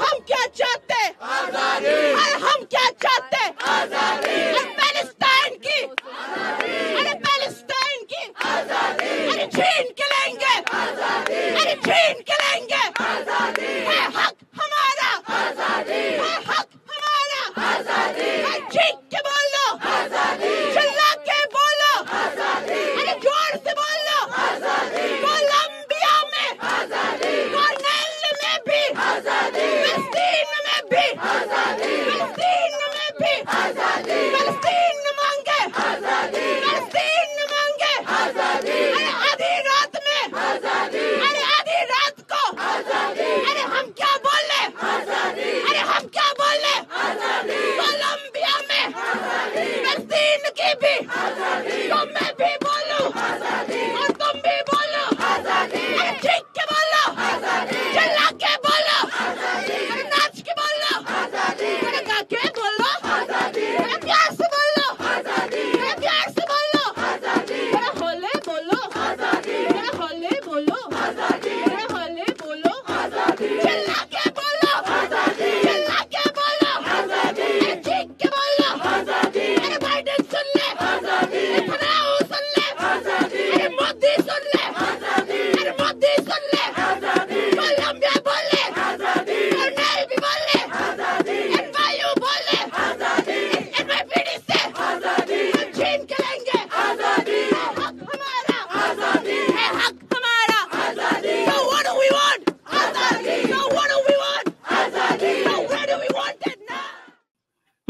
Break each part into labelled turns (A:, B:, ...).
A: हम क्या चाहते आजादी अरे हम क्या चाहते आजादी अरे पैलेस्टाइन की अरे पैलेस्टाइन की आजादी अरे छीन के लेंगे आजादी अरे छीन के लेंगे आजादी है हक हमारा आजादी है हक हमारा आजादी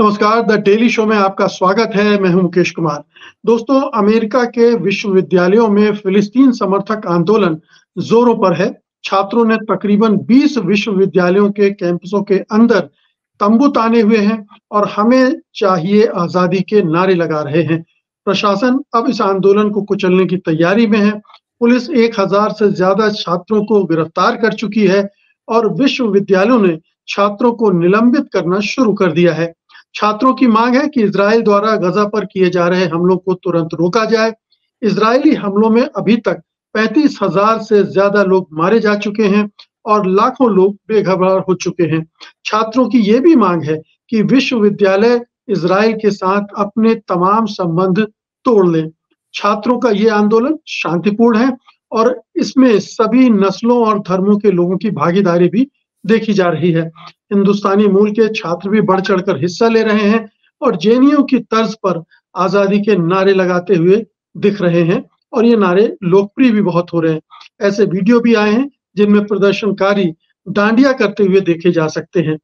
B: नमस्कार द डेली शो में आपका स्वागत है मैं हूं मुकेश कुमार दोस्तों अमेरिका के विश्वविद्यालयों में फिलिस्तीन समर्थक आंदोलन जोरों पर है छात्रों ने तकरीबन 20 विश्वविद्यालयों के कैंपसों के अंदर तंबू ताने हुए हैं और हमें चाहिए आजादी के नारे लगा रहे हैं प्रशासन अब इस आंदोलन को कुचलने की तैयारी में है पुलिस एक हजार से ज्यादा छात्रों को गिरफ्तार कर चुकी है और विश्वविद्यालयों ने छात्रों को निलंबित करना शुरू कर दिया है छात्रों की मांग है कि इसराइल द्वारा गजा पर किए जा रहे हमलों को तुरंत रोका जाए इसराइली हमलों में अभी तक पैंतीस हजार से ज्यादा लोग मारे जा चुके हैं और लाखों लोग बेघबरार हो चुके हैं छात्रों की ये भी मांग है कि विश्वविद्यालय इसराइल के साथ अपने तमाम संबंध तोड़ ले छात्रों का ये आंदोलन शांतिपूर्ण है और इसमें सभी नस्लों और धर्मों के लोगों की भागीदारी भी देखी जा रही है हिंदुस्तानी मूल के छात्र भी बढ़ चढ़कर हिस्सा ले रहे हैं और जेएनयू की तर्ज पर आजादी के नारे लगाते हुए दिख रहे हैं और ये नारे लोकप्रिय भी बहुत हो रहे हैं ऐसे वीडियो भी आए हैं जिनमें प्रदर्शनकारी डांडिया करते हुए देखे जा सकते हैं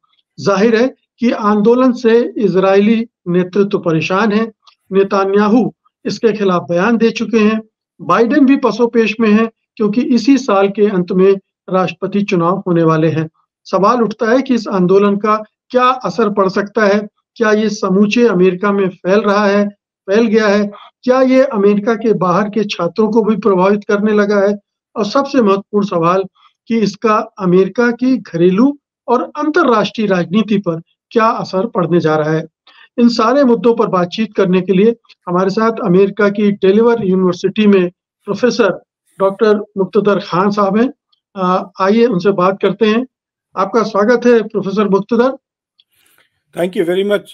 B: जाहिर है कि आंदोलन से इजरायली नेतृत्व परेशान है नेतान्याहू इसके खिलाफ बयान दे चुके हैं बाइडेन भी पसोपेश में है क्योंकि इसी साल के अंत में राष्ट्रपति चुनाव होने वाले हैं सवाल उठता है कि इस आंदोलन का क्या असर पड़ सकता है क्या ये समूचे अमेरिका में फैल रहा है फैल गया है क्या ये अमेरिका के बाहर के छात्रों को भी प्रभावित करने लगा है और सबसे महत्वपूर्ण सवाल कि इसका अमेरिका की घरेलू और अंतरराष्ट्रीय राजनीति पर क्या असर पड़ने जा रहा है इन सारे मुद्दों पर बातचीत करने के लिए हमारे साथ अमेरिका की डेलीवर यूनिवर्सिटी में प्रोफेसर डॉक्टर मुख्तर खान साहब हैं आइए उनसे बात करते हैं
C: आपका स्वागत है professor Muqtedar thank you very much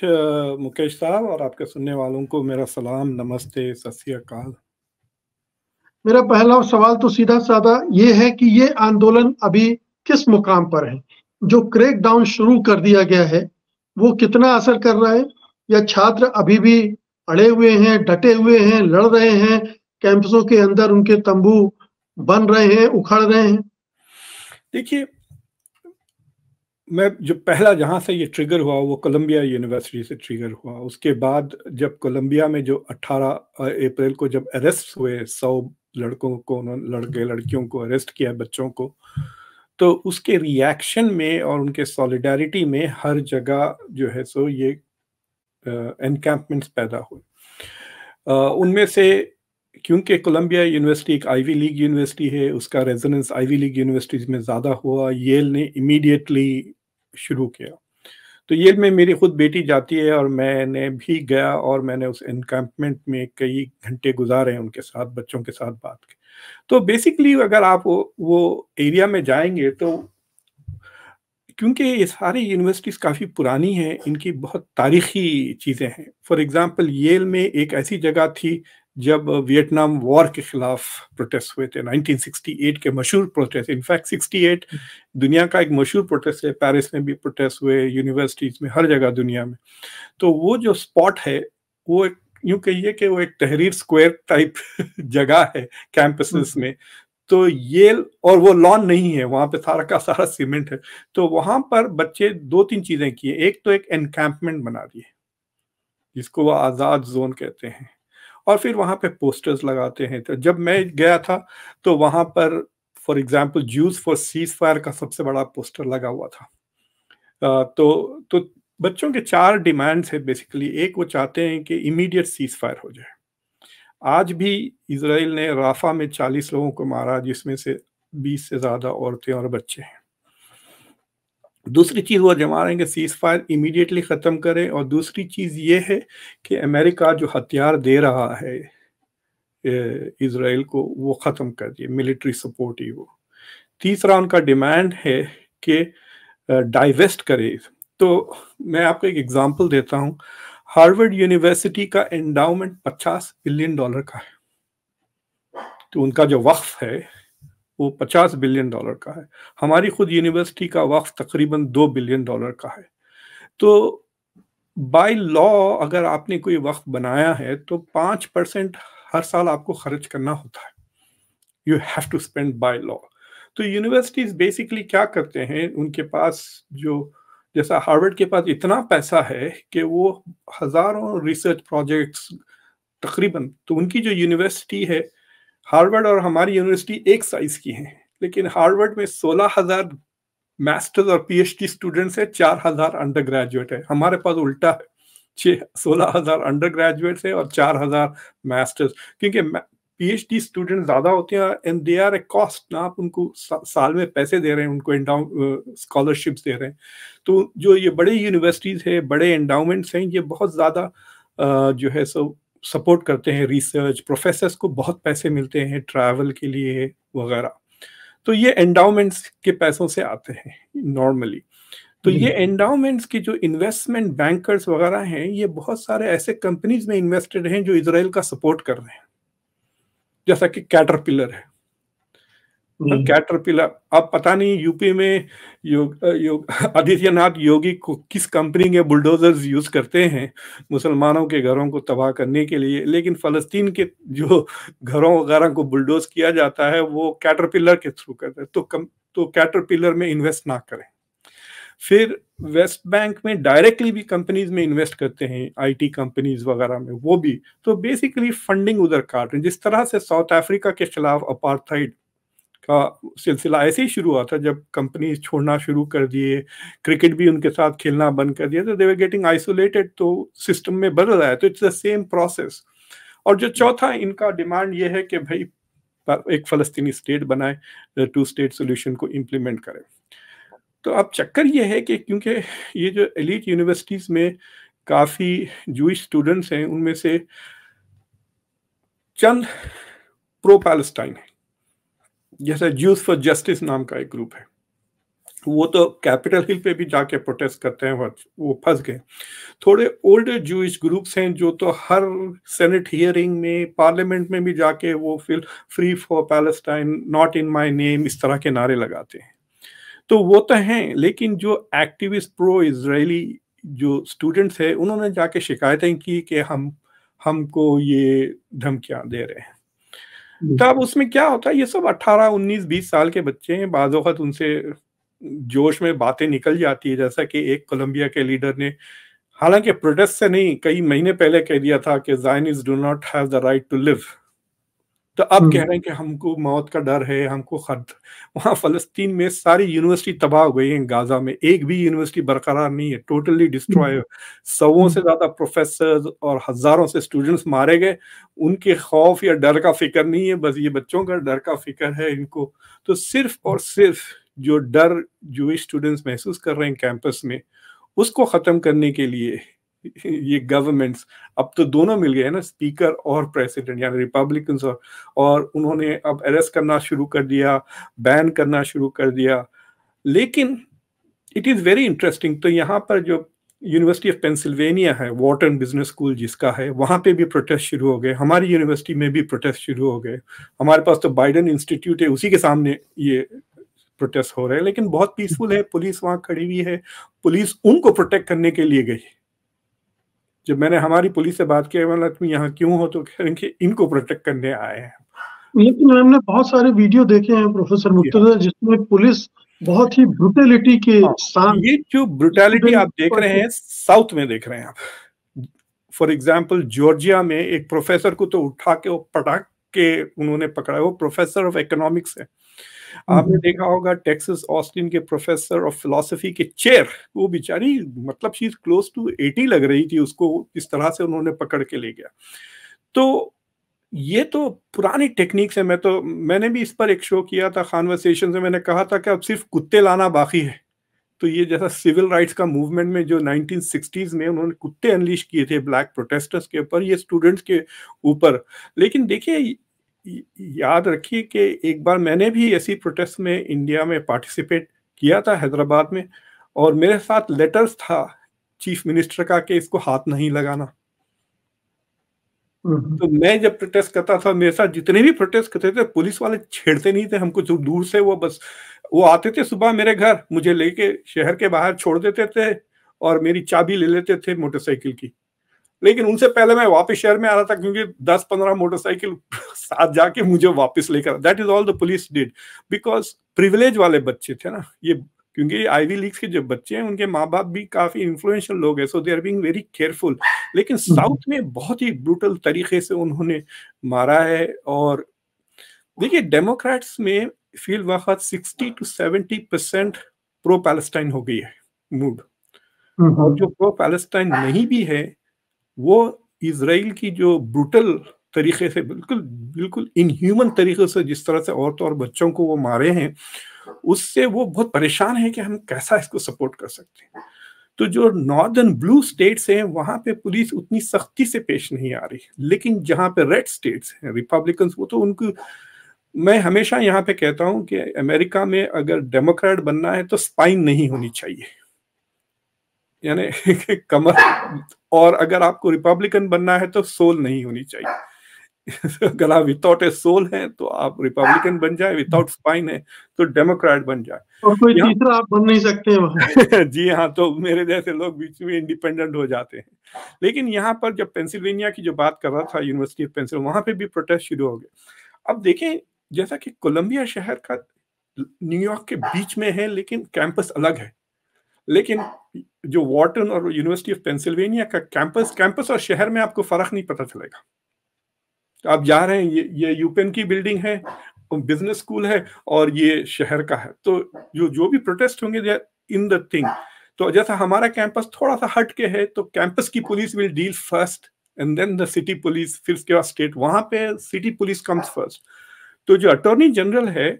C: Mukesh साहब और आपके सुनने वालों को मेरा सलाम नमस्ते सत्याकाल
B: मेरा पहला सवाल तो सीधा साधा ये है कि ये आंदोलन अभी किस मुकाम पर है जो क्रेक डाउन शुरू कर दिया गया है वो कितना असर कर रहा है या छात्र अभी भी अड़े हुए हैं डटे हुए हैं लड़ रहे हैं कैंपसों के अंदर उनके तंबू बन रहे हैं उखड़ रहे हैं
C: देखिए मैं जो पहला जहाँ से ये ट्रिगर हुआ वो कोलंबिया यूनिवर्सिटी से ट्रिगर हुआ उसके बाद जब कोलंबिया में जो 18 अप्रैल को जब अरेस्ट हुए सौ लड़कों को उन्होंने लड़के लड़कियों को अरेस्ट किया बच्चों को तो उसके रिएक्शन में और उनके सॉलिडारिटी में हर जगह जो है सो ये एनकैम्पमेंट्स पैदा हुए उनमें से क्योंकि कोलंबिया यूनिवर्सिटी एक आईवी लीग यूनिवर्सिटी है उसका रेजोनेंस आईवी लीग यूनिवर्सिटीज में ज़्यादा हुआ येल ने इमीडिएटली शुरू किया तो ये में मेरी खुद बेटी जाती है और मैंने भी गया और मैंने उस एनकैंपमेंट में कई घंटे गुजारे हैं उनके साथ बच्चों के साथ बात की तो बेसिकली अगर आप वो, वो एरिया में जाएंगे तो क्योंकि ये सारी यूनिवर्सिटीज़ काफ़ी पुरानी हैं इनकी बहुत तारीखी चीज़ें हैं फॉर एग्ज़ाम्पल येल में एक ऐसी जगह थी जब वियतनाम वॉर के खिलाफ प्रोटेस्ट हुए थे 1968 के मशहूर प्रोटेस्ट इनफैक्ट 68 दुनिया का एक मशहूर प्रोटेस्ट है पेरिस में भी प्रोटेस्ट हुए यूनिवर्सिटीज में हर जगह दुनिया में तो वो जो स्पॉट है वो एक यूँ कहिए कि वो एक तहरीर स्क्वायर टाइप जगह है कैंपस हम्म। में तो ये और वो लॉन नहीं है वहाँ पे सारा का सारा सीमेंट है तो वहाँ पर बच्चे दो तीन चीज़ें किए एक तो एक एनकैम्पमेंट बना दिए जिसको वो आज़ाद जोन कहते हैं और फिर वहाँ पे पोस्टर्स लगाते हैं तो जब मैं गया था तो वहाँ पर फॉर एग्जाम्पल जूस फॉर सीज फायर का सबसे बड़ा पोस्टर लगा हुआ था तो तो बच्चों के चार डिमांड्स है बेसिकली एक वो चाहते हैं कि इमीडिएट सीज फायर हो जाए आज भी इसराइल ने राफा में 40 लोगों को मारा जिसमें से 20 से ज़्यादा औरतें और बच्चे हैं दूसरी चीज़ वो जमा रहे हैं कि सीज फायर इमीडिएटली ख़त्म करें और दूसरी चीज़ ये है कि अमेरिका जो हथियार दे रहा है इसराइल को वो ख़त्म कर दिए मिलिट्री सपोर्ट ही वो तीसरा उनका डिमांड है कि डाइवेस्ट करे तो मैं आपको एक एग्जांपल देता हूँ हार्वर्ड यूनिवर्सिटी का एंडाउमेंट 50 बिलियन डॉलर का है तो उनका जो वक्फ है वो पचास बिलियन डॉलर का है हमारी खुद यूनिवर्सिटी का वक्फ तकरीबन दो बिलियन डॉलर का है तो बाय लॉ अगर आपने कोई वक्त बनाया है तो पाँच परसेंट हर साल आपको खर्च करना होता है you have to spend by law तो यूनिवर्सिटीज़ बेसिकली क्या करते हैं उनके पास जो जैसा हार्वर्ड के पास इतना पैसा है कि वो हज़ारों रिसर्च प्रोजेक्ट्स तकरीबन तो उनकी जो यूनिवर्सिटी है हार्वर्ड और हमारी यूनिवर्सिटी एक साइज की है लेकिन हार्वर्ड में सोलह हजार मास्टर्स और पीएचडी स्टूडेंट्स है चार हजार अंडर ग्रेजुएट है हमारे पास उल्टा है छः सोलह हजार अंडर ग्रेजुएट्स है और चार हजार मास्टर्स क्योंकि पीएचडी स्टूडेंट ज्यादा होते हैं and they are a cost ना आप उनको सा, साल में पैसे दे रहे हैं उनको एंडाउ दे रहे हैं तो जो ये बड़े यूनिवर्सिटीज है बड़े एंडाउमेंट्स हैं ये बहुत ज्यादा जो है सो सपोर्ट करते हैं रिसर्च प्रोफेसर्स को बहुत पैसे मिलते हैं ट्रैवल के लिए वगैरह तो ये एंडाउमेंट्स के पैसों से आते हैं नॉर्मली तो ये एंडाउमेंट्स की जो इन्वेस्टमेंट बैंकर्स वगैरह हैं ये बहुत सारे ऐसे कंपनीज में इन्वेस्टेड हैं जो इसराइल का सपोर्ट कर रहे हैं जैसा कि कैटरपिलर है कैटरपिलर तो हम्म। अब पता नहीं यूपी में योग योग आदित्यनाथ योगी को किस कंपनी के बुलडोजर्स यूज करते हैं मुसलमानों के घरों को तबाह करने के लिए लेकिन फलस्तीन के जो घरों वगैरह को बुलडोज किया जाता है वो कैटरपिलर के थ्रू करते हैं तो कम तो कैटरपिलर में इन्वेस्ट ना करें फिर वेस्ट बैंक में डायरेक्टली भी कंपनीज में इन्वेस्ट करते हैं आईटी कंपनीज वगैरह में वो भी तो बेसिकली फंडिंग उधर काट रहे हैं जिस तरह से साउथ अफ्रीका के खिलाफ अपार्थाइड का सिलसिला ऐसे ही शुरू हुआ था जब कंपनी छोड़ना शुरू कर दिए क्रिकेट भी उनके साथ खेलना बंद कर दिया तो देवर गेटिंग आइसोलेटेड तो सिस्टम में बदल आया तो इट्स द सेम प्रोसेस और जो चौथा इनका डिमांड ये है कि भाई एक फलस्तीनी स्टेट बनाए टू स्टेट सोल्यूशन को इम्प्लीमेंट करें तो अब चक्कर ये है कि क्योंकि ये जो एलिट यूनिवर्सिटीज़ में काफ़ी जूश स्टूडेंट्स हैं उनमें से चंद प्रो पैलेस्टाइन है जैसे जूस फॉर जस्टिस नाम का एक ग्रुप है वो तो कैपिटल हिल पे भी जाके प्रोटेस्ट करते हैं वो फंस गए थोड़े ओल्ड जूश ग्रुप्स हैं जो तो हर सेनेट हियरिंग में पार्लियामेंट में भी जाके वो फिर free for Palestine not in my name इस तरह के नारे लगाते हैं तो वो तो हैं लेकिन जो एक्टिविस्ट प्रो इसराइली जो स्टूडेंट्स हैं उन्होंने जाके शिकायतें की कि हम हमको ये धमकियां दे रहे हैं तो अब उसमें क्या होता है ये सब अट्ठारह उन्नीस बीस साल के बच्चे हैं बाजोखत उनसे जोश में बातें निकल जाती है जैसा कि एक कोलंबिया के लीडर ने हालांकि प्रोटेस्ट से नहीं कई महीने पहले कह दिया था कि do not have the right to live तो अब कह हम्म। रहे हैं कि हमको मौत का डर है हमको खत वहाँ फलस्तीन में सारी यूनिवर्सिटी तबाह हो गई है गाजा में एक भी यूनिवर्सिटी बरकरार नहीं है टोटली डिस्ट्रॉय सौ से ज्यादा प्रोफेसर और हजारों से स्टूडेंट्स मारे गए उनके खौफ या डर का फिक्र नहीं है बस ये बच्चों का डर का फिक्र है इनको तो सिर्फ और सिर्फ जो डर जो स्टूडेंट्स महसूस कर रहे हैं कैंपस में उसको ख़त्म करने के लिए ये गवर्नमेंट्स अब तो दोनों मिल गए हैं ना स्पीकर और प्रेसिडेंट यानी रिपब्लिकन और और उन्होंने अब अरेस्ट करना शुरू कर दिया बैन करना शुरू कर दिया लेकिन इट इज़ वेरी इंटरेस्टिंग तो यहाँ पर जो यूनिवर्सिटी ऑफ पेंसिल्वेनिया है वॉटन बिजनेस स्कूल जिसका है वहाँ पे भी प्रोटेस्ट शुरू हो गए हमारी यूनिवर्सिटी में भी प्रोटेस्ट शुरू हो गए हमारे पास तो बाइडन इंस्टीट्यूट है उसी के सामने ये प्रोटेस्ट हो रहे हैं लेकिन बहुत पीसफुल है पुलिस वहाँ खड़ी हुई है पुलिस उनको प्रोटेक्ट करने के लिए गई जब मैंने हमारी पुलिस से बात किया मैंने तुम यहाँ क्यों हो तो कह रहे कि इनको प्रोटेक्ट करने आए हैं
B: लेकिन हमने बहुत सारे वीडियो देखे हैं प्रोफेसर मुख्तार जिसमें पुलिस बहुत ही ब्रुटेलिटी के हाँ, साथ
C: ये जो ब्रुटेलिटी आप देख रहे हैं साउथ में देख रहे हैं आप फॉर एग्जाम्पल जॉर्जिया में एक प्रोफेसर को तो उठा के वो पटाख के उन्होंने पकड़ा वो प्रोफेसर ऑफ इकोनॉमिक्स है आपने देखा होगा टेक्सस ऑस्टिन के प्रोफेसर ऑफ फिलोसफी के चेयर वो बेचारी मतलब she is close to eighty लग रही थी उसको इस तरह से उन्होंने पकड़ के ले गया तो ये तो पुरानी टेक्निक्स है मैं तो मैंने भी इस पर एक शो किया था कॉन्वर्सेशन से मैंने कहा था कि अब सिर्फ कुत्ते लाना बाकी है तो ये जैसा सिविल राइट्स का मूवमेंट में जो 1960s में उन्होंने कुत्ते अनलिश किए थे ब्लैक प्रोटेस्टर्स के ऊपर ये स्टूडेंट्स के ऊपर लेकिन देखिए याद रखिए कि एक बार मैंने भी ऐसी प्रोटेस्ट में इंडिया में पार्टिसिपेट किया था हैदराबाद में और मेरे साथ लेटर्स था चीफ मिनिस्टर का कि इसको हाथ नहीं लगाना हम्म। तो मैं जब प्रोटेस्ट करता था मेरे साथ जितने भी प्रोटेस्ट करते थे पुलिस वाले छेड़ते नहीं थे हमको जो दूर से वो बस वो आते थे सुबह मेरे घर मुझे लेके शहर के बाहर छोड़ देते थे और मेरी चाबी ले लेते थे मोटरसाइकिल की लेकिन उनसे पहले मैं वापस शहर में आ रहा था क्योंकि 10-15 मोटरसाइकिल साथ जाके मुझे वापस लेकर that is all the police did because privilege वाले बच्चे थे ना ये क्योंकि आईवी लीग्स के जो बच्चे हैं उनके माँ बाप भी काफी इन्फ्लुएंशियल लोग हैं so they are being very careful लेकिन साउथ हम्म। में बहुत ही ब्रूटल तरीके से उन्होंने मारा है और देखिए डेमोक्रेट्स में फिल वक्त sixty to seventy percent pro Palestine हो गई है मूड हम्म। और जो प्रो पैलेस्टाइन नहीं भी है वो इसराइल की जो ब्रूटल तरीके से बिल्कुल बिल्कुल इनह्यूमन तरीके से जिस तरह से औरतों और बच्चों को वो मारे हैं उससे वो बहुत परेशान है कि हम कैसा इसको सपोर्ट कर सकते हैं तो जो नॉर्दर्न ब्लू स्टेट्स हैं वहाँ पे पुलिस उतनी सख्ती से पेश नहीं आ रही लेकिन जहाँ पे रेड स्टेट्स हैं रिपब्लिकन वो तो उनको मैं हमेशा यहाँ पे कहता हूँ कि अमेरिका में अगर डेमोक्रेट बनना है तो स्पाइन नहीं होनी चाहिए यानी कमर और अगर आपको रिपब्लिकन बनना है तो सोल नहीं होनी चाहिए अगर आप विदाउट ए सोल है तो आप रिपब्लिकन बन जाए विदाउट स्पाइन है तो डेमोक्रेट बन जाए
B: और कोई तीसरा आप बन नहीं
C: सकते जी हाँ तो मेरे जैसे लोग बीच में इंडिपेंडेंट हो जाते हैं लेकिन यहाँ पर जब पेंसिल्वेनिया की जो बात कर रहा था यूनिवर्सिटी ऑफ पेंसिल वहां पे भी प्रोटेस्ट शुरू हो गए अब देखें जैसा कि कोलंबिया शहर का न्यूयॉर्क के बीच में है लेकिन कैंपस अलग है लेकिन जो वॉटन और यूनिवर्सिटी ऑफ पेंसिल्वेनिया का कैंपस कैंपस और शहर में आपको फर्क नहीं पता चलेगा तो आप जा रहे हैं ये ये यूपेन की बिल्डिंग है बिजनेस स्कूल है और ये शहर का है तो जो जो भी प्रोटेस्ट होंगे इन द थिंग तो जैसा हमारा कैंपस थोड़ा सा हट के है तो कैंपस की police will deal first and then the city police फिर उसके बाद स्टेट वहां पे सिटी पुलिस कम्स फर्स्ट तो जो अटोर्नी जनरल है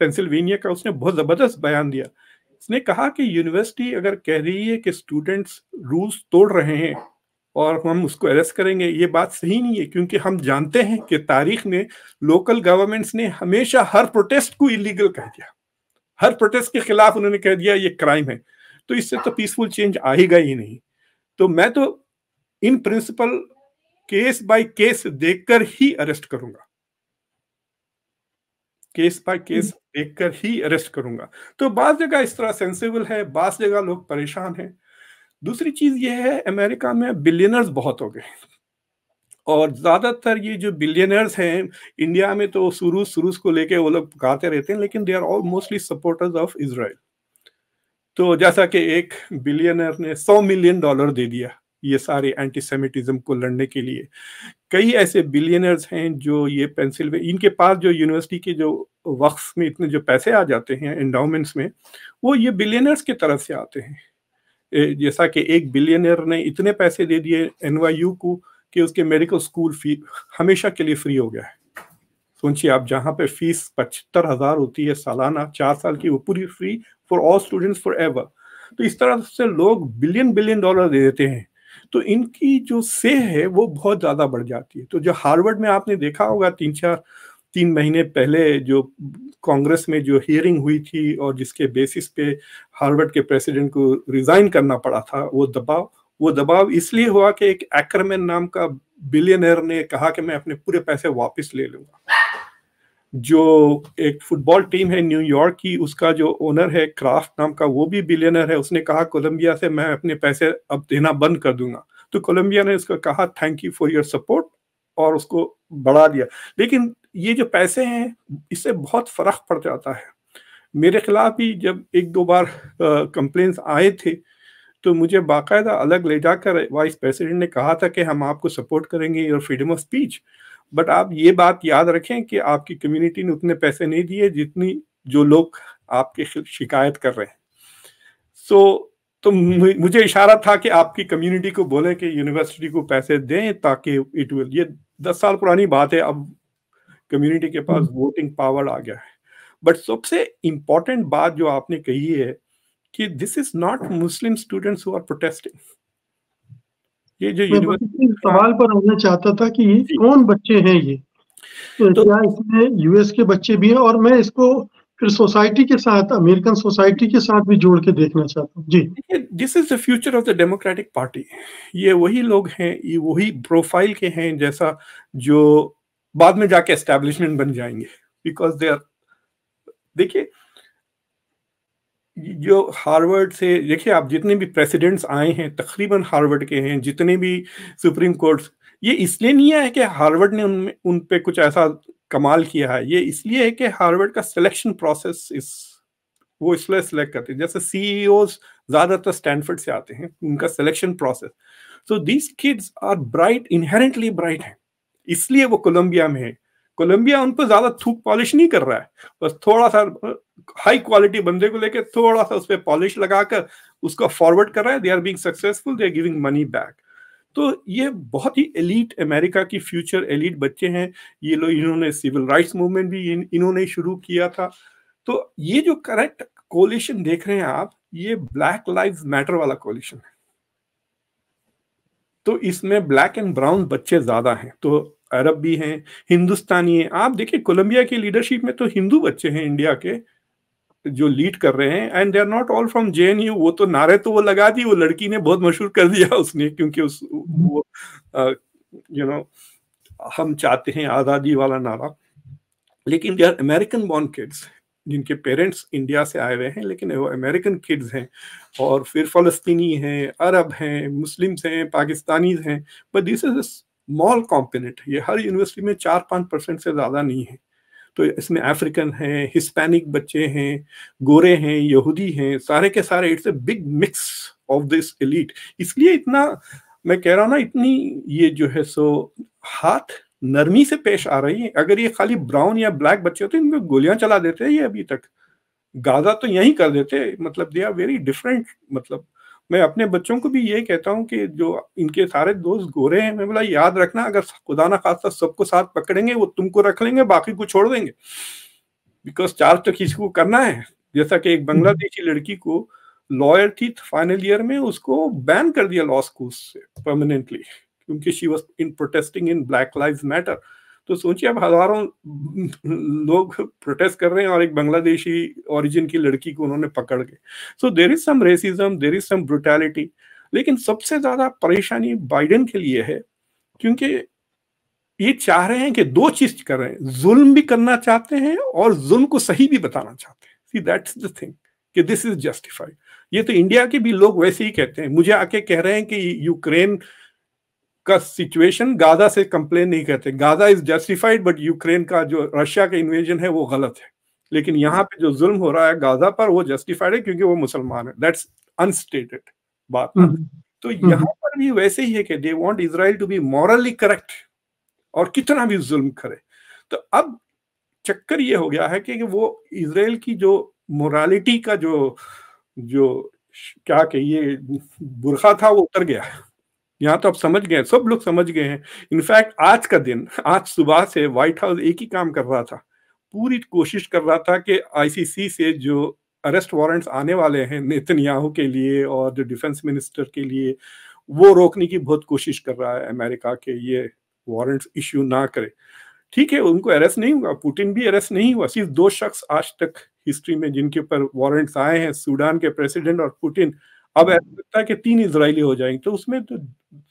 C: पेंसिल्वेनिया का उसने बहुत जबरदस्त बयान दिया उसने कहा कि यूनिवर्सिटी अगर कह रही है कि स्टूडेंट्स रूल्स तोड़ रहे हैं और हम उसको अरेस्ट करेंगे ये बात सही नहीं है क्योंकि हम जानते हैं कि तारीख में लोकल गवर्नमेंट्स ने हमेशा हर प्रोटेस्ट को इलीगल कह दिया हर प्रोटेस्ट के खिलाफ उन्होंने कह दिया ये क्राइम है तो इससे तो पीसफुल चेंज आएगा ही नहीं तो मैं तो in principle case by case देखकर ही अरेस्ट करूंगा केस बाय केस हम्म। देखकर ही अरेस्ट करूंगा तो बास जगह इस तरह सेंसिबल है बास जगह लोग परेशान हैं दूसरी चीज ये है अमेरिका में बिलियनर्स बहुत हो गए और ज़्यादातर ये जो बिलियनर्स हैं इंडिया में तो सुरूस सुरूस को लेके वो लोग गाते रहते हैं लेकिन they are all mostly supporters of Israel तो जैसा कि एक बिलियनर ने सौ मिलियन डॉलर दे दिया ये सारे एंटी सेमिटिज्म को लड़ने के लिए कई ऐसे बिलियनर्स हैं जो ये पेंसिल इनके पास जो यूनिवर्सिटी के जो वक्स में इतने जो पैसे आ जाते हैं इंडाउमेंट्स में वो ये बिलियनर्स की तरफ से आते हैं जैसा कि एक बिलियनर ने इतने पैसे दे दिए एन को कि उसके मेडिकल स्कूल फी हमेशा के लिए फ्री हो गया है सोचिए आप जहाँ पे फीस पचहत्तर हज़ार होती है सालाना चार साल की वो पूरी free for all students forever तो इस तरह से लोग बिलियन बिलियन डॉलर दे देते हैं तो इनकी जो से है वो बहुत ज़्यादा बढ़ जाती है तो जो हार्वर्ड में आपने देखा होगा तीन चार तीन महीने पहले जो कांग्रेस में जो हियरिंग हुई थी और जिसके बेसिस पे हार्वर्ड के प्रेसिडेंट को रिजाइन करना पड़ा था वो दबाव वो दबाव इसलिए हुआ कि एक एक्रमैन नाम का बिलियनर ने कहा कि मैं अपने पूरे पैसे वापस ले लूंगा जो एक फुटबॉल टीम है न्यूयॉर्क की उसका जो ओनर है क्राफ्ट नाम का वो भी बिलियनर है उसने कहा कोलंबिया से मैं अपने पैसे अब देना बंद कर दूंगा तो कोलंबिया ने उसका कहा thank you for your support और उसको बढ़ा दिया लेकिन ये जो पैसे हैं इससे बहुत फर्क पड़ जाता है मेरे खिलाफ भी जब एक दो बार कंप्लेंस आए थे तो मुझे बाकायदा अलग ले जाकर वाइस प्रेसिडेंट ने कहा था कि हम आपको सपोर्ट करेंगे your freedom of speech but आप ये बात याद रखें कि आपकी कम्युनिटी ने उतने पैसे नहीं दिए जितनी जो लोग आपके शिकायत कर रहे हैं सो so, तो मुझे इशारा था कि आपकी कम्युनिटी को बोले कि यूनिवर्सिटी को पैसे दें ताकि इट विल ये दस साल पुरानी बात है अब कम्युनिटी के पास वोटिंग हम्म। पावर आ गया है बट सबसे इंपॉर्टेंट बात जो आपने कही है कि this is not Muslim students who are protesting ये जो यूनिवर्सिटी
A: सवाल
B: पर आना चाहता था कि कौन बच्चे हैं ये तो, तो- क्या इसमें यूएस के बच्चे भी हैं और मैं इसको फिर सोसाइटी के साथ अमेरिकन सोसाइटी के साथ भी जोड़ के देखना चाहता
C: हूँ जी this is the future of the Democratic Party ये वही लोग हैं ये वही प्रोफाइल के हैं जैसा जो बाद में जाके एस्टेब्लिशमेंट बन जाएंगे बिकॉज दे आर देखिए जो हार्वर्ड से देखिए आप जितने भी प्रेसिडेंट्स आए हैं तकरीबन हार्वर्ड के हैं जितने भी सुप्रीम कोर्ट ये इसलिए नहीं है कि हार्वर्ड ने उनमें उन पे कुछ ऐसा कमाल किया है ये इसलिए है कि हार्वर्ड का सिलेक्शन प्रोसेस इस वो इसलिए सिलेक्ट करते हैं जैसे सीईओ e ज्यादातर स्टैंडफर्ड से आते हैं उनका selection process so these kids are bright inherently bright हैं इसलिए वो कोलंबिया में है कोलंबिया उन पर ज्यादा थूक पॉलिश नहीं कर रहा है बस थोड़ा सा हाई क्वालिटी बंदे को लेके थोड़ा सा उस पर पॉलिश लगाकर उसका फॉरवर्ड कर रहा है they are being successful they are giving money back तो ये बहुत ही एलिट अमेरिका की फ्यूचर एलिट बच्चे हैं ये लोग इन्होंने सिविल राइट्स मूवमेंट भी इन, इन्होंने शुरू किया था तो ये जो करेक्ट कोलिशन देख रहे हैं आप ये ब्लैक लाइव मैटर वाला कोलिशन है तो इसमें ब्लैक एंड ब्राउन बच्चे ज्यादा हैं तो अरब भी हैं हिंदुस्तानी हैं आप देखिए कोलंबिया की लीडरशिप में तो हिंदू बच्चे हैं इंडिया के जो लीड कर रहे हैं and they are not all from जे वो तो नारे तो वो लगा दी वो लड़की ने बहुत मशहूर कर दिया उसने क्योंकि उस वो यू नो हम चाहते हैं आज़ादी वाला नारा लेकिन they are American born kids जिनके पेरेंट्स इंडिया से आए हुए हैं लेकिन वो अमेरिकन किड्स हैं और फिर फ़लस्तीनी हैं अरब हैं मुस्लिम्स हैं पाकिस्तानीज हैं but this is small component ये हर यूनिवर्सिटी में चार पाँच परसेंट से ज़्यादा नहीं है तो इसमें अफ्रीकन हैं हिस्पैनिक बच्चे हैं गोरे हैं यहूदी हैं सारे के सारे it's a big mix of this elite इसलिए इतना मैं कह रहा हूँ ना इतनी ये जो है सो हाथ नरमी से पेश आ रही है अगर ये खाली ब्राउन या ब्लैक बच्चे होते इनको गोलियां चला देते ये अभी तक गाजा तो यही कर देते मतलब दे आर वेरी डिफरेंट मतलब मैं अपने बच्चों को भी ये कहता हूँ कि जो इनके सारे दोस्त गोरे हैं मैं बोला याद रखना अगर खुदा ना खासा सबको साथ पकड़ेंगे वो तुमको रख लेंगे बाकी को छोड़ देंगे बिकॉज चार्ज तो किसी को करना है जैसा कि एक हम्म। बांग्लादेशी लड़की को लॉयर थी फाइनल ईयर में उसको बैन कर दिया लॉ स्कूल से परमानेंटली क्योंकि she was in protesting in black live matter तो सोचिए अब हजारों लोग प्रोटेस्ट कर रहे हैं और एक बांग्लादेशी ओरिजिन की लड़की को उन्होंने पकड़ के so there is some racism there is some brutality लेकिन सबसे ज्यादा परेशानी बाइडेन के लिए है क्योंकि ये चाह रहे हैं कि दो चीज कर रहे हैं जुल्म भी करना चाहते हैं और जुल्म को सही भी बताना चाहते हैं सी दैट्स द थिंग कि दिस इज जस्टिफाइड ये तो इंडिया के भी लोग वैसे ही कहते हैं मुझे आके कह रहे हैं कि यूक्रेन का सिचुएशन गाजा से कंप्लेन नहीं करते Gaza is justified but Ukraine का जो रशिया का इन्वेजन है वो गलत है लेकिन यहाँ पे जो जुल्म हो रहा है गाजा पर वो जस्टिफाइड है क्योंकि वो मुसलमान है दैट्स अनस्टेटेड बात हम्म। तो हम्म। यहाँ पर भी वैसे ही है कि they want Israel to be morally correct और कितना भी जुल्म करे तो अब चक्कर ये हो गया है कि वो इसराइल की जो मोरालिटी का जो जो क्या कहिए बुरखा था वो उतर गया है यहाँ तो आप समझ गए सब लोग समझ गए हैं इनफैक्ट आज का दिन आज सुबह से व्हाइट हाउस एक ही काम कर रहा था पूरी कोशिश कर रहा था कि आईसीसी से जो अरेस्ट वारंट्स आने वाले हैं याहू के लिए और जो डिफेंस मिनिस्टर के लिए वो रोकने की बहुत कोशिश कर रहा है अमेरिका के ये वारंट्स इश्यू ना करे ठीक है उनको अरेस्ट नहीं हुआ पुटिन भी अरेस्ट नहीं हुआ सिर्फ दो शख्स आज तक हिस्ट्री में जिनके ऊपर वारंट्स आए हैं सूडान के प्रेसिडेंट और पुटिन अब ऐसा लगता है कि तीन इसराइली हो जाएंगे तो उसमें तो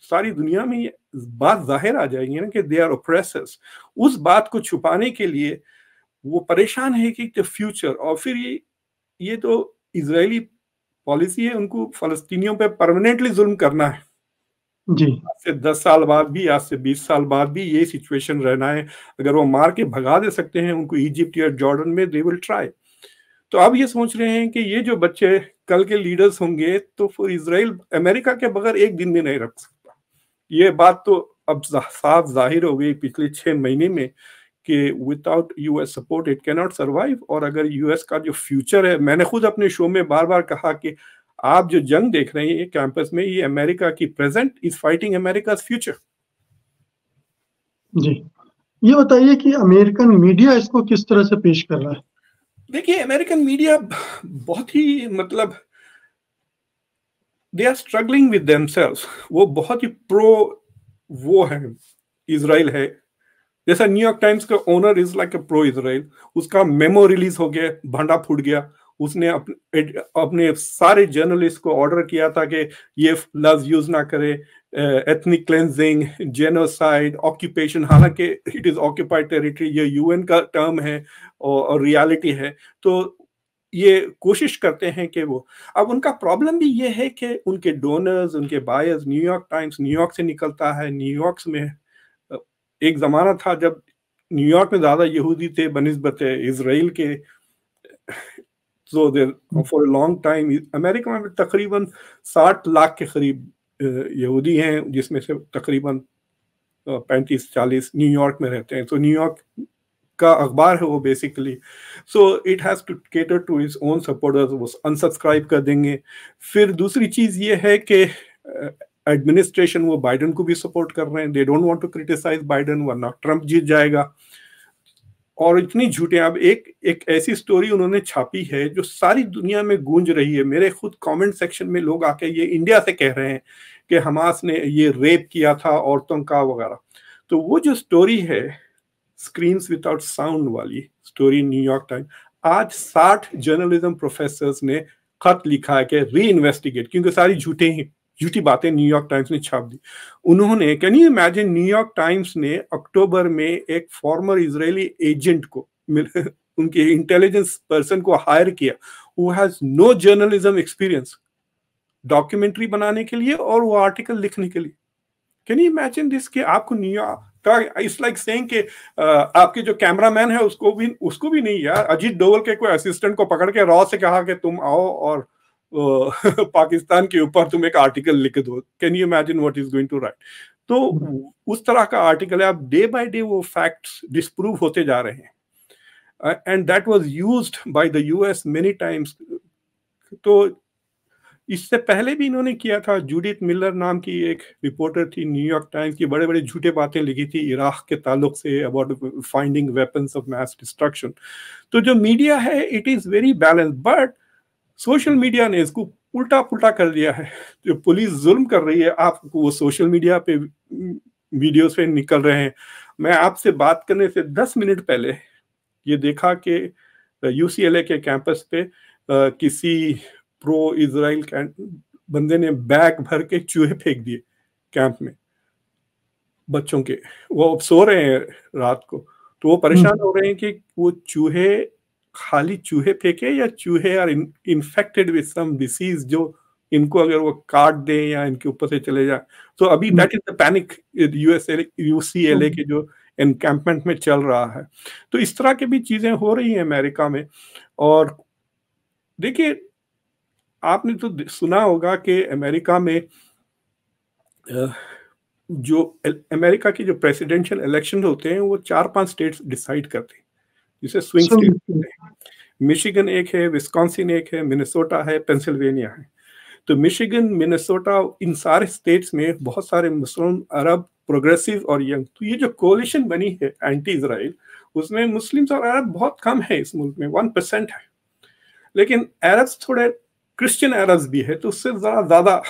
C: सारी दुनिया में ये बात जाहिर आ जाएगी ना कि दे आर ओप्रेसर्स उस बात को छुपाने के लिए वो परेशान है कि फ्यूचर और फिर ये ये तो इसराइली पॉलिसी है उनको फलस्तीनियों पे परमानेंटली जुल्म करना है जी आज से दस साल बाद भी आज से बीस साल बाद भी ये सिचुएशन रहना है अगर वो मार के भगा दे सकते हैं उनको इजिप्ट या जॉर्डन में दे विल ट्राई तो आप ये सोच रहे हैं कि ये जो बच्चे कल के लीडर्स होंगे तो फिर इसराइल अमेरिका के बगैर एक दिन भी नहीं रख सकता ये बात तो अब साफ जाहिर हो गई पिछले छह महीने में कि without US support it can not survive और अगर यूएस का जो फ्यूचर है मैंने खुद अपने शो में बार बार कहा कि आप जो जंग देख रहे हैं कैंपस में ये अमेरिका की present is fighting America future जी
B: ये बताइए कि अमेरिकन मीडिया इसको किस तरह से पेश
C: कर रहा है देखिए अमेरिकन मीडिया बहुत ही मतलब दे आर स्ट्रगलिंग विद वो बहुत ही प्रो वो है इसराइल है जैसा न्यूयॉर्क टाइम्स का owner is like a pro Israel उसका मेमो रिलीज हो गया भांडा फूट गया उसने अपने, अपने सारे जर्नलिस्ट को ऑर्डर किया था कि ये लव यूज ना करे एथनिक क्लेंजिंग जेनोसाइड ऑक्यूपेशन हालांकि इट इज ऑक्यूपाइड टेरिटरी ये यूएन का टर्म है और रियलिटी है तो ये कोशिश करते हैं कि वो अब उनका प्रॉब्लम भी ये है कि उनके डोनर्स उनके बायर्स न्यूयॉर्क टाइम्स न्यूयॉर्क से निकलता है न्यूयॉर्क में एक ज़माना था जब न्यूयॉर्क में ज़्यादा यहूदी थे बनस्बत इसराइल के so there for long time America में तकरीबन साठ लाख के करीब यहूदी हैं जिसमें से तकरीबन पैंतीस चालीस न्यूयॉर्क में रहते हैं तो न्यूयॉर्क का अखबार है वो basically so it has to cater to its own supporters वो अनसब्सक्राइब कर देंगे फिर दूसरी चीज़ ये है कि एडमिनिस्ट्रेशन वो बाइडन को भी सपोर्ट कर रहे हैं they don't want to criticise Biden वरना ट्रंप जीत जाएगा और इतनी झूठे अब एक एक ऐसी स्टोरी उन्होंने छापी है जो सारी दुनिया में गूंज रही है मेरे खुद कमेंट सेक्शन में लोग आके ये इंडिया से कह रहे हैं कि हमास ने ये रेप किया था औरतों का वगैरह तो वो जो स्टोरी है स्क्रीन विदाउट साउंड वाली स्टोरी न्यूयॉर्क टाइम आज साठ जर्नलिज्म प्रोफेसर ने खत लिखा है कि री इन्वेस्टिगेट क्योंकि सारी झूठे ही झूठी बातें न्यूयॉर्क टाइम्स ने छाप दी उन्होंने can you imagine New York Times ने अक्टूबर में एक फॉर्मर इजरायली एजेंट को उनके इंटेलिजेंस पर्सन को हायर किया वो has no journalism experience documentary बनाने के लिए और वो आर्टिकल लिखने के लिए कैन यू इमेजिन दिस कि आपको न्यूयॉर्क इट्स लाइक सेइंग कि आपके जो कैमरामैन है उसको भी उसको भी नहीं यार अजीत डोवल के कोई असिस्टेंट को पकड़ के रॉ से कहा कि तुम आओ और पाकिस्तान के ऊपर तुम एक आर्टिकल लिख दो can you imagine what is going to write तो हम्म। उस तरह का आर्टिकल है आप डे बाय डे वो फैक्ट्स डिस्प्रूव होते जा रहे हैं and that was used by the US many times तो इससे पहले भी इन्होंने किया था जूडिथ मिलर नाम की एक रिपोर्टर थी न्यूयॉर्क टाइम्स की बड़े बड़े झूठे बातें लिखी थी इराक के ताल्लुक से about finding weapons of mass destruction तो जो मीडिया है it is very balance but social media ने इसको उल्टा पुल्टा कर दिया है जो पुलिस जुल्म कर रही है आपको वो सोशल मीडिया पे वीडियोस पे निकल रहे हैं मैं आपसे बात करने से दस मिनट पहले ये देखा कि यूसीएलए के कैंपस पे आ, किसी प्रो इसराइल बंदे ने बैग भर के चूहे फेंक दिए कैंप में बच्चों के वो अब सो रहे हैं रात को तो वो परेशान हम्म। हो रहे हैं कि वो चूहे खाली चूहे फेंके या चूहे are infected with some disease जो इनको अगर वो काट दे या इनके ऊपर से चले जाए तो अभी that is the panic USA UCLA के जो एनकैंपमेंट में चल रहा है तो इस तरह की भी चीजें हो रही हैं अमेरिका में और देखिए आपने तो सुना होगा कि अमेरिका में जो अमेरिका के जो प्रेसिडेंशियल इलेक्शन होते हैं वो चार पांच स्टेट्स डिसाइड करते हैं जिसे स्विंग स्टेट मिशिगन एक है विस्कॉन्सिन एक है मिनेसोटा है पेंसिल्वेनिया है तो मिशिगन मिनेसोटा इन सारे स्टेट्स में बहुत सारे मुस्लिम अरब प्रोग्रेसिव और यंग तो ये जो कोलिशन बनी है एंटी इसराइल उसमें मुस्लिम्स और अरब बहुत कम है इस मुल्क में वन परसेंट है लेकिन अरब्स थोड़े क्रिश्चियन अरब्स भी है तो उससे ज़रा ज़्यादा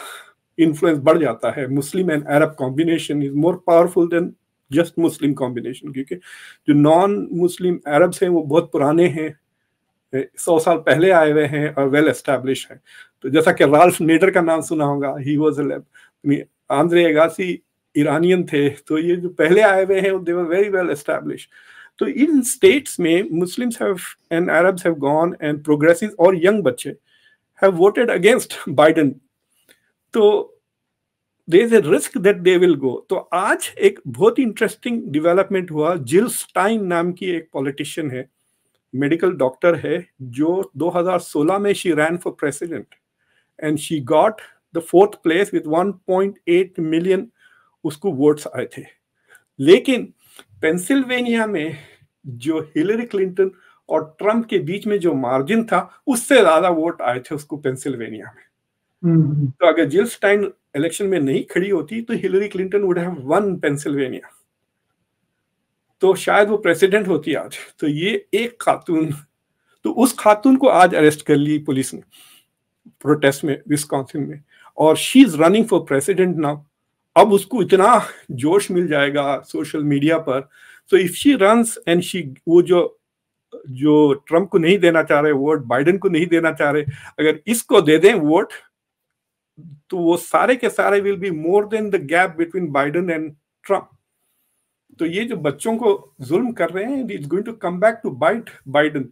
C: इन्फ्लुएंस बढ़ जाता है Muslim and Arab combination is more powerful than just Muslim combination क्योंकि जो नॉन मुस्लिम अरब्स हैं वो बहुत पुराने हैं सौ साल पहले आए हुए हैं और वेल एस्टेब्लिश हैं तो जैसा कि राल्फ नेडर का नाम सुना होगा he was Andre Agassi Iranian थे तो ये जो पहले आए हुए हैं they were very well establish तो इन स्टेट्स में Muslims have and Arabs have gone and progressive और यंग बच्चे हैव वोटेड अगेंस्ट बाइडन तो they is a risk that they will go तो आज एक बहुत इंटरेस्टिंग डेवलपमेंट हुआ जिल स्टाइन नाम की एक पॉलिटिशियन है मेडिकल डॉक्टर है जो 2016 में she ran for president and she got the fourth place with 1.8 million उसको वोट्स आए थे लेकिन पेंसिल्वेनिया में जो हिलरी क्लिंटन और ट्रंप के बीच में जो मार्जिन था उससे ज्यादा वोट आए थे उसको पेंसिल्वेनिया में हम्म। तो अगर जिल स्टाइन इलेक्शन में नहीं खड़ी होती तो Hillary Clinton would have won Pennsylvania तो शायद वो प्रेसिडेंट होती आज तो ये एक खातून तो उस खातून को आज अरेस्ट कर ली पुलिस ने प्रोटेस्ट में विस्कॉन्सिन में और she is running for president now अब उसको इतना जोश मिल जाएगा सोशल मीडिया पर so if she runs and she वो जो जो ट्रम्प को नहीं देना चाह रहे वोट बाइडेन को नहीं देना चाह रहे अगर इसको दे दें वोट तो वो सारे के सारे will be more than the gap between Biden and Trump तो ये जो बच्चों को जुल्म कर रहे हैं is going to come back to bite Biden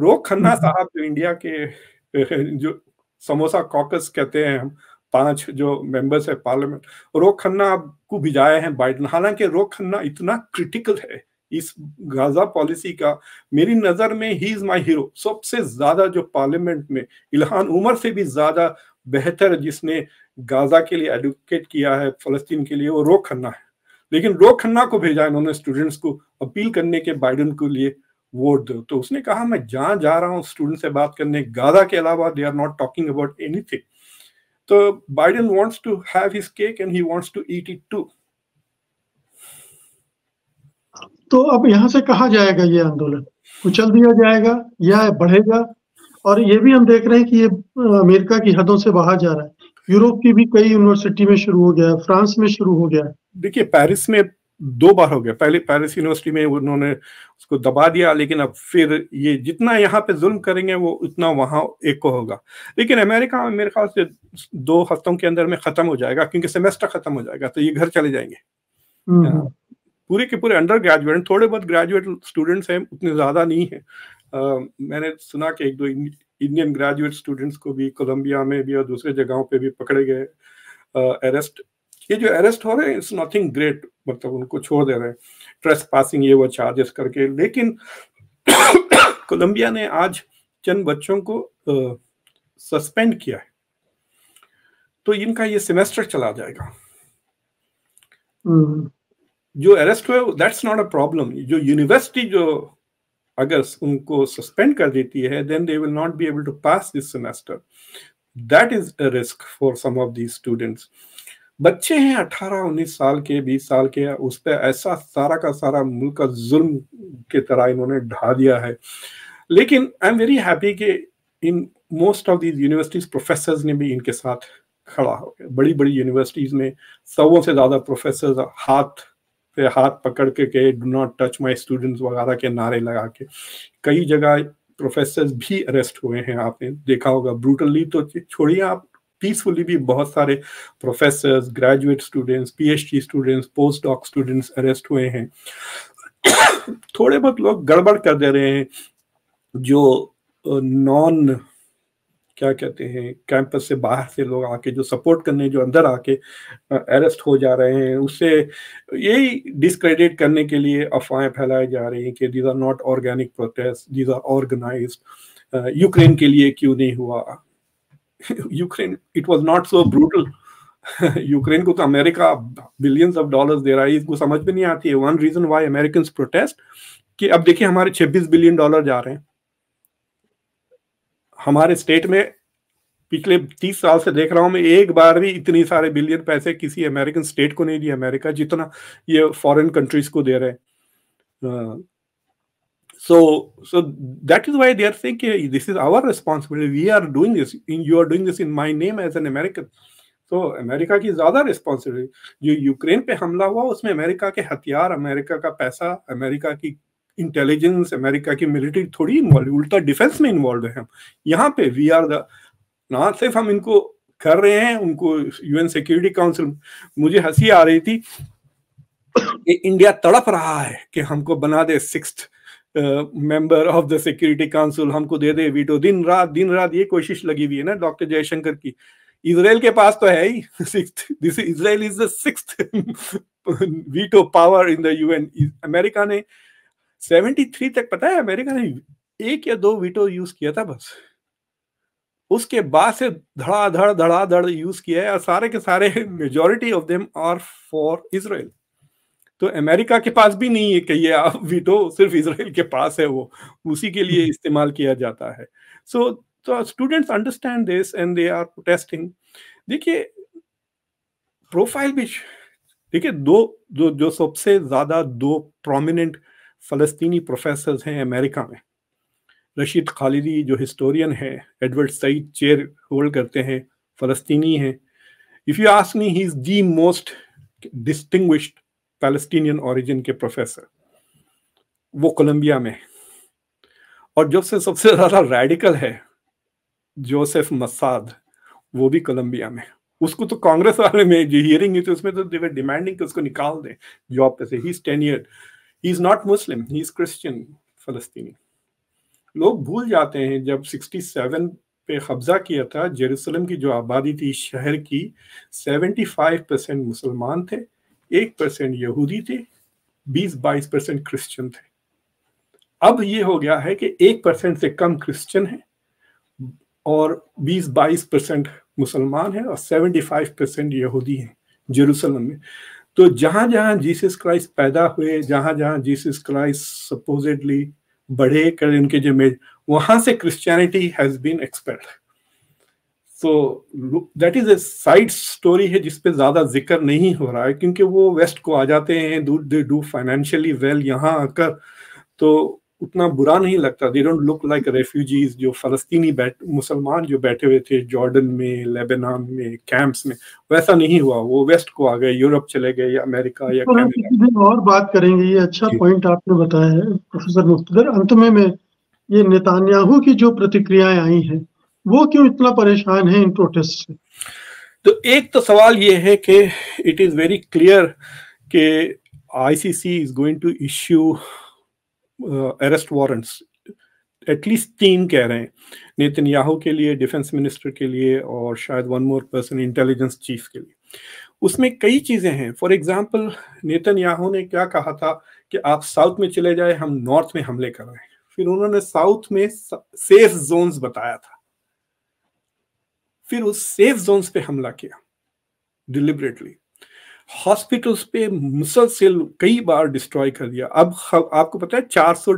C: Ro Khanna हम्म। साहब जो इंडिया के जो समोसा कॉकस कहते हैं हम पांच जो मेंबर्स है पार्लियामेंट रोक खन्ना को भिजाए हैं बाइडन हालांकि रोक खन्ना इतना क्रिटिकल है इस गाजा पॉलिसी का मेरी नजर में ही इज माई हीरो सबसे ज्यादा जो पार्लियामेंट में इल्हान उमर से भी ज्यादा बेहतर जिसने गाजा के लिए एडवोकेट किया है फलस्तीन के लिए वो रोक खन्ना है लेकिन रोक खन्ना को भेजा इन्होंने स्टूडेंट्स को अपील करने के बाइडन को लिए वोट दो तो उसने कहा मैं जहां जा रहा हूँ स्टूडेंट से बात करने गाजा के अलावा they are not talking about anything तो Biden wants to have his cake and he wants to eat it too
B: तो अब यहां से कहा जाएगा ये आंदोलन कुचल दिया जाएगा या बढ़ेगा और ये भी हम देख रहे हैं कि ये अमेरिका की हदों से बाहर जा रहा है यूरोप की भी कई यूनिवर्सिटी में शुरू हो गया है फ्रांस में शुरू हो गया है
C: देखिए पेरिस में दो बार हो गया पहले पेरिस यूनिवर्सिटी में उन्होंने उसको दबा दिया लेकिन अब फिर ये जितना यहाँ पे जुल्म करेंगे वो उतना वहाँ एक को होगा लेकिन अमेरिका में मेरे ख्याल से दो हफ्तों के अंदर में खत्म हो जाएगा क्योंकि सेमेस्टर खत्म हो जाएगा तो ये घर चले जाएंगे हम्म, हाँ। पूरे के पूरे अंडर ग्रेजुएट थोड़े बहुत ग्रेजुएट स्टूडेंट्स हैं उतने ज्यादा नहीं है आ, मैंने सुना कि एक दो इंडियन ग्रेजुएट स्टूडेंट्स को भी कोलंबिया में भी और दूसरे जगहों पे भी पकड़े गए अरेस्ट ये जो अरेस्ट हो रहे हैं इट्स नथिंग ग्रेट मतलब उनको छोड़ दे रहे हैं ट्रेस पासिंग ये वो चार्जेस करके लेकिन कोलंबिया ने आज चंद बच्चों को सस्पेंड किया है तो इनका ये सेमेस्टर चला जाएगा हम्म। जो अरेस्ट हुए दैट्स नॉट अ प्रॉब्लम जो यूनिवर्सिटी जो अगर उनको सस्पेंड कर देती है then they will not be able to pass this semester that is a risk for some of the students बच्चे हैं 18 19 साल के 20 साल के उस पर ऐसा सारा का सारा मुल्क का जुल्म के तरह इन्होंने ढा दिया है लेकिन आई एम वेरी हैप्पी कि in most of these universities professor ने भी इनके साथ खड़ा हो गया बड़ी बड़ी यूनिवर्सिटीज में सौ से ज़्यादा प्रोफेसर हाथ पे हाथ पकड़ के के do not touch my students वगैरह के नारे लगा के कई जगह प्रोफेसर भी अरेस्ट हुए हैं आपने देखा होगा ब्रूटली तो छोड़िए आप पीसफुली भी बहुत सारे professor graduate students PhD students post doc students arrest हुए हैं थोड़े बहुत लोग गड़बड़ कर दे रहे हैं जो नॉन क्या कहते हैं कैंपस से बाहर से लोग आके जो सपोर्ट करने जो अंदर आके अरेस्ट हो जा रहे हैं उससे यही डिसक्रेडिट करने के लिए अफवाहें फैलाई जा रही हैं कि these are not organic protest these are organise Ukraine के लिए क्यों नहीं हुआ Ukraine it was not so brutal Ukraine को तो अमेरिका बिलियंस ऑफ डॉलर्स दे रहा है इसको समझ में नहीं आती है one reason why American protest कि अब देखिए हमारे 26 बिलियन डॉलर जा रहे हैं हमारे स्टेट में पिछले तीस साल से देख रहा हूं मैं एक बार भी इतनी सारे बिलियन पैसे किसी अमेरिकन स्टेट को नहीं दिए अमेरिका जितना ये फॉरेन कंट्रीज को दे रहे हैं so so that is why they are saying hey, this is our responsibility we are doing this in, you are doing this in my name as तो अमेरिका की ज्यादा रिस्पॉन्सिबिलिटी जो यूक्रेन पे हमला हुआ उसमें अमेरिका के हथियार अमेरिका का पैसा अमेरिका की इंटेलिजेंस अमेरिका की मिलिट्री थोड़ी इन्वॉल्व उल्टा डिफेंस में इन्वॉल्व है हम यहाँ पे वी आर द ना सिर्फ हम इनको कर रहे हैं उनको यूएन सिक्योरिटी काउंसिल मुझे हंसी आ रही थी कि इंडिया तड़प रहा है कि हमको बना दे six member of the security council हमको दे दे वीटो दिन रात दिन रात ये कोशिश लगी हुई है ना डॉक्टर जयशंकर की इसराइल के पास तो है ही this Israel is the sixth veto power in the UN America ने सेवेंटी तक पता है अमेरिका ने एक या दो वीटो यूज किया था बस उसके बाद से धड़ाधड़ धड़ाधड़ यूज किया है और सारे के सारे majority of them are for Israel तो अमेरिका के पास भी नहीं है कही आप वीटो सिर्फ इसराइल के पास है वो उसी के लिए इस्तेमाल किया जाता है सो तो students understand this and they are protesting देखिए प्रोफाइल भी देखिए दो जो जो सबसे ज्यादा दो प्रोमिनेंट फ़लस्तीनी प्रोफेसर हैं अमेरिका में रशीद खालिदी जो हिस्टोरियन है एडवर्ड सईद चेयर होल्ड करते हैं फ़लस्तीनी हैं if you ask me he is the most distinguished Palestinian origin के प्रोफेसर वो कोलंबिया में और जो से सबसे ज़्यादा रेडिकल है जोसेफ मसाद वो भी कोलंबिया में उसको तो कांग्रेस वाले में जो हियरिंग हुई थी उसमें तो देवर डिमांडिंग कि उसको निकाल दें जॉब पे से ही stand he is not Muslim he is Christian फलस्तीनी लोग भूल जाते हैं जब 67 पे कब्जा किया था जेरूसलम की जो आबादी थी शहर की 75 परसेंट मुसलमान थे एक परसेंट यहूदी थे 20-22 परसेंट क्रिश्चियन थे अब ये हो गया है कि एक परसेंट से कम क्रिश्चियन है और 20-22 परसेंट मुसलमान है और 75 परसेंट यहूदी हैं जेरूसलम में तो जहां जहां जीसस क्राइस्ट पैदा हुए जहां जहां जीसस क्राइस्ट सपोजिटली बढ़े कर इनके जो मेज वहां से क्रिश्चियनिटी हैज बीन एक्सपेल्ड तो that is a side story है जिसपे ज्यादा जिक्र नहीं हो रहा है क्योंकि वो वेस्ट को आ जाते हैं दे डू फाइनेंशियली वेल यहाँ आकर तो उतना बुरा नहीं लगता they don't look like refugees जो फलस्तीनी मुसलमान जो बैठे हुए थे जॉर्डन में लेबनान में कैंप्स में वैसा नहीं हुआ वो वेस्ट को आ गए यूरोप चले गए या अमेरिका या तो कनाडा
B: और बात करेंगे ये अच्छा पॉइंट आपने बताया है प्रोफेसर मुख्तर अंत में मैं ये नेतान्याहू की जो प्रतिक्रियाएं आई हैं वो क्यों इतना परेशान है इन प्रोटेस्ट से
C: तो एक तो सवाल ये है कि इट इज वेरी क्लियर कि ICC is going to issue arrest warrants at least तीन कह रहे हैं नितिन याहू के लिए डिफेंस मिनिस्टर के लिए और शायद one more person intelligence chief के लिए उसमें कई चीज़ें हैं फॉर एग्जाम्पल नितिन याहू ने क्या कहा था कि आप साउथ में चले जाए हम नॉर्थ में हमले कर रहे हैं फिर उन्होंने साउथ में सेफ जोन्स बताया था फिर उस सेफ जोन्स पे हमला किया डिलिबरेटली हॉस्पिटल्स पे मुसलसिल कई बार डिस्ट्रॉय कर दिया अब आपको पता है 400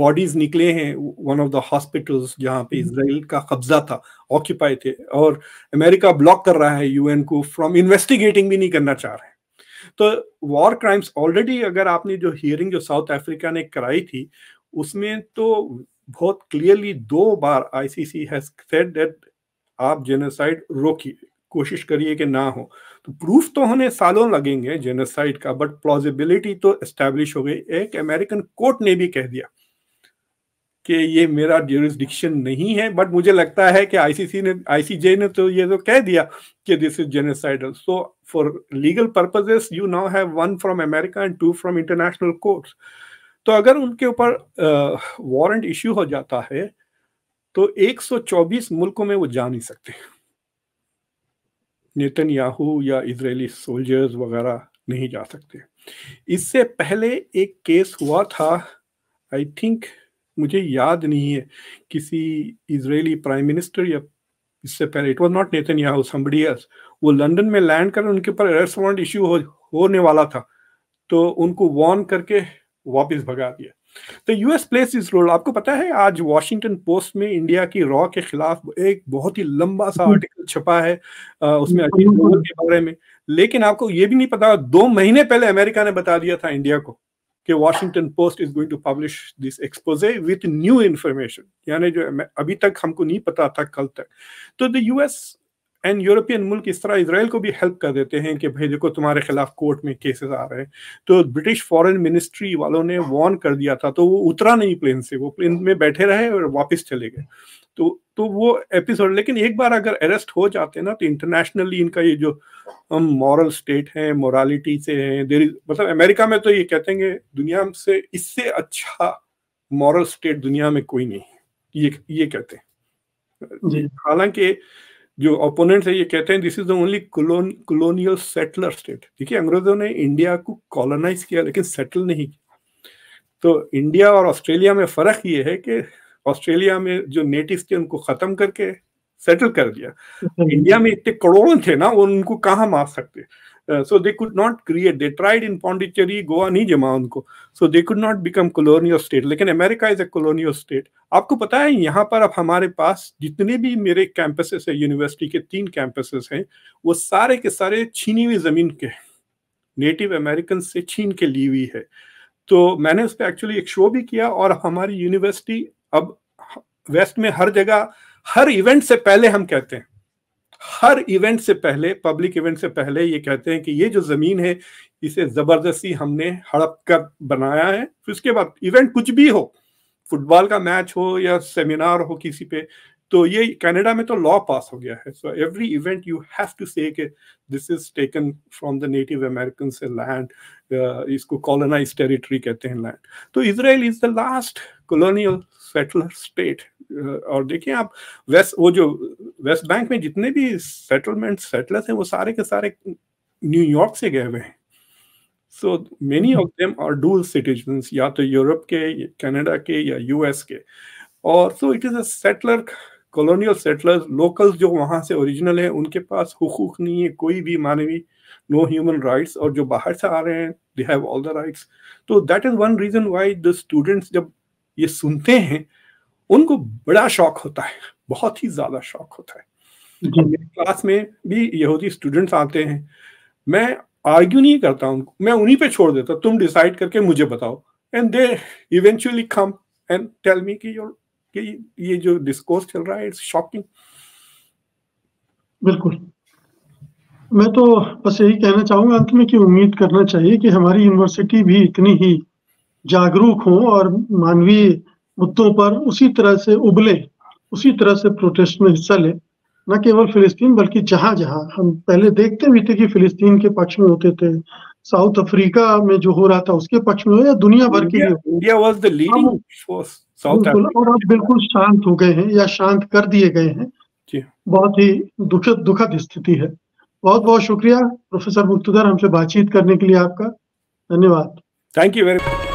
C: बॉडीज निकले हैं वन ऑफ द हॉस्पिटल्स जहाँ पे हम्म। इसराइल का कब्जा था ऑक्यूपाई थे और अमेरिका ब्लॉक कर रहा है यूएन को फ्रॉम इन्वेस्टिगेटिंग भी नहीं करना चाह रहे हैं तो वॉर क्राइम्स ऑलरेडी अगर आपने जो हियरिंग जो साउथ अफ्रीका ने कराई थी उसमें तो बहुत क्लियरली दो बार आईसीसी हैज सेड दैट आप जेनोसाइड रोकिए कोशिश करिए कि ना हो तो प्रूफ तो होने सालों लगेंगे जेनोसाइड का बट प्लॉजिबिलिटी तो एस्टेब्लिश हो गई एक अमेरिकन कोर्ट ने भी कह दिया कि ये मेरा ज्यूरिस्डिक्शन नहीं है बट मुझे लगता है कि आईसीसी ने आईसीजे ने तो ये तो कह दिया कि this is genocidal so for legal purposes you now have one from America and two from international courts तो अगर उनके ऊपर वारंट इश्यू हो जाता है तो 124 मुल्कों में वो जा नहीं सकते नेतन याहू या इसराइली सोल्जर्स वगैरह नहीं जा सकते इससे पहले एक केस हुआ था आई थिंक मुझे याद नहीं है किसी इसराइली प्राइम मिनिस्टर या इससे पहले it was not Netanyahu somebody else वो लंदन में लैंड कर उनके ऊपर अरेस्ट वारंट इश्यू हो, होने वाला था तो उनको वार्न करके वापस भगा दिया तो यूएस प्लेस इज रोल आपको पता है आज वॉशिंगटन पोस्ट में इंडिया की रॉ के खिलाफ एक बहुत ही लंबा सा आर्टिकल छपा है उसमें अजीत डोवल के बारे में लेकिन आपको ये भी नहीं पता दो महीने पहले अमेरिका ने बता दिया था इंडिया को कि Washington Post is going to publish this expose with new information यानी जो अभी तक हमको नहीं पता था कल तक तो द यूएस एंड यूरोपियन मुल्क इस तरह इसराइल को भी हेल्प कर देते हैं कि भाई देखो तुम्हारे खिलाफ कोर्ट में केसेस आ रहे हैं तो ब्रिटिश फॉरेन मिनिस्ट्री वालों ने वार्न कर दिया था तो वो उतरा नहीं प्लेन से वो प्लेन में बैठे रहे और वापस चले गए तो तो वो एपिसोड लेकिन एक बार अगर अरेस्ट हो जाते ना तो इंटरनेशनली इनका ये जो मॉरल स्टेट है मोरालिटी से है देर मतलब अमेरिका में तो ये कहते हैं दुनिया से इससे अच्छा मॉरल स्टेट दुनिया में कोई नहीं ये ये कहते हैं हालांकि जो ओपोनेंट्स है ये कहते हैं this is the only colonial settler state ठीक है अंग्रेजों ने इंडिया को कॉलोनाइज किया लेकिन सेटल नहीं किया तो इंडिया और ऑस्ट्रेलिया में फर्क ये है कि ऑस्ट्रेलिया में जो नेटिव थे उनको खत्म करके सेटल कर दिया इंडिया में इतने करोड़ों थे ना वो उनको कहाँ मार सकते so they could not create they tried in Pondicherry Goa नहीं जमा उनको. So they could not become colonial state लेकिन America is a colonial state आपको पता है यहाँ पर अब हमारे पास जितने भी मेरे कैंपसेस है यूनिवर्सिटी के तीन कैंपसेस हैं वो सारे के सारे छीनी हुई जमीन के नेटिव अमेरिकन से छीन के ली हुई है तो मैंने उस पर एक्चुअली एक शो भी किया और हमारी यूनिवर्सिटी अब वेस्ट में हर जगह हर इवेंट से पहले हम कहते हैं हर इवेंट से पहले पब्लिक इवेंट से पहले ये कहते हैं कि ये जो जमीन है इसे जबरदस्ती हमने हड़प कर बनाया है फिर उसके बाद इवेंट कुछ भी हो फुटबॉल का मैच हो या सेमिनार हो किसी पे तो ये कनाडा में तो लॉ पास हो गया है so every event you have to say this is taken from the native American से लैंड इसको कॉलोनाइज टेरिटरी कहते हैं लैंड तो Israel is the last colonial settler state और देखिए आप वेस्ट वो जो वेस्ट बैंक में जितने भी सेटलमेंट सेटलर्स हैं वो सारे के सारे न्यूयॉर्क से गए हुए हैं so many of them are dual citizen या तो यूरोप के कनाडा के या यूएस के और so it is a settler colonial settlers locals जो वहाँ से ओरिजिनल हैं उनके पास हुकूक नहीं है कोई भी मानवीय नो ह्यूमन राइट्स और जो बाहर से आ रहे हैं they have all the rights तो that is one reason why the students जब ये सुनते हैं उनको बड़ा शौक होता है बहुत ही ज्यादा शौक होता है मेरी क्लास में भी यहूदी स्टूडेंट्स आते हैं मैं आर्ग्यू नहीं करता उनको मैं उन्हीं पे छोड़ देता तुम डिसाइड करके मुझे बताओ and they eventually come and tell me कि योर कि ये जो डिस्कोर्स चल रहा है इट्स शॉकिंग
B: बिल्कुल मैं तो बस यही कहना चाहूंगा अंत में कि उम्मीद करना चाहिए कि हमारी यूनिवर्सिटी भी इतनी ही जागरूक हो और मानवीय मुद्दों पर उसी तरह से उबले उसी तरह से प्रोटेस्ट में हिस्सा ले न केवल फिलिस्तीन बल्कि जहां जहां हम पहले देखते भी थे कि फिलिस्तीन के पक्ष में होते थे साउथ अफ्रीका में जो हो रहा था उसके पक्ष में हो या दुनिया भर
C: के लीडिंग और
B: अब बिल्कुल शांत हो गए हैं या शांत कर दिए गए हैं बहुत ही दुखद दुखद स्थिति है बहुत बहुत शुक्रिया प्रोफेसर मुख्तदर हमसे बातचीत करने के लिए आपका
C: धन्यवाद थैंक यू वेरी मच